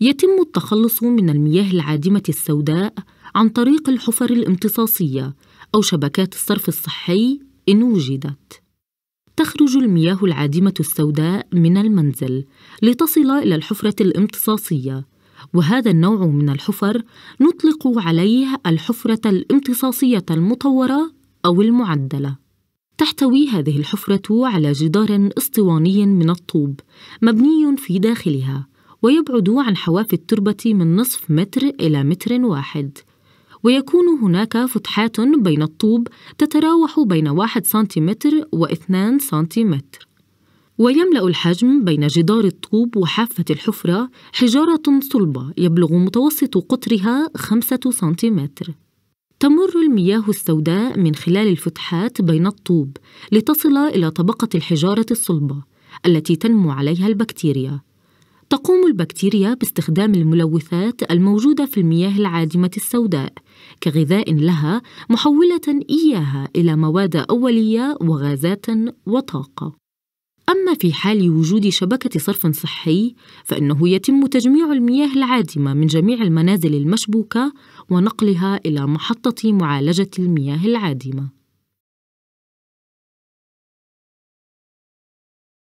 يتم التخلص من المياه العادمة السوداء عن طريق الحفر الامتصاصية أو شبكات الصرف الصحي إن وجدت. تخرج المياه العادمة السوداء من المنزل لتصل إلى الحفرة الامتصاصية، وهذا النوع من الحفر نطلق عليه الحفرة الامتصاصية المطورة أو المعدلة. تحتوي هذه الحفرة على جدار اسطواني من الطوب مبني في داخلها، ويبعد عن حواف التربة من نصف متر إلى متر واحد ويكون هناك فتحات بين الطوب تتراوح بين 1 سنتيمتر و2 سنتيمتر ويملأ الحجم بين جدار الطوب وحافة الحفرة حجارة صلبة يبلغ متوسط قطرها خمسة سنتيمتر تمر المياه السوداء من خلال الفتحات بين الطوب لتصل إلى طبقة الحجارة الصلبة التي تنمو عليها البكتيريا تقوم البكتيريا باستخدام الملوثات الموجودة في المياه العادمة السوداء كغذاء لها محولة إياها إلى مواد أولية وغازات وطاقة. أما في حال وجود شبكة صرف صحي فإنه يتم تجميع المياه العادمة من جميع المنازل المشبوكة ونقلها إلى محطة معالجة المياه العادمة.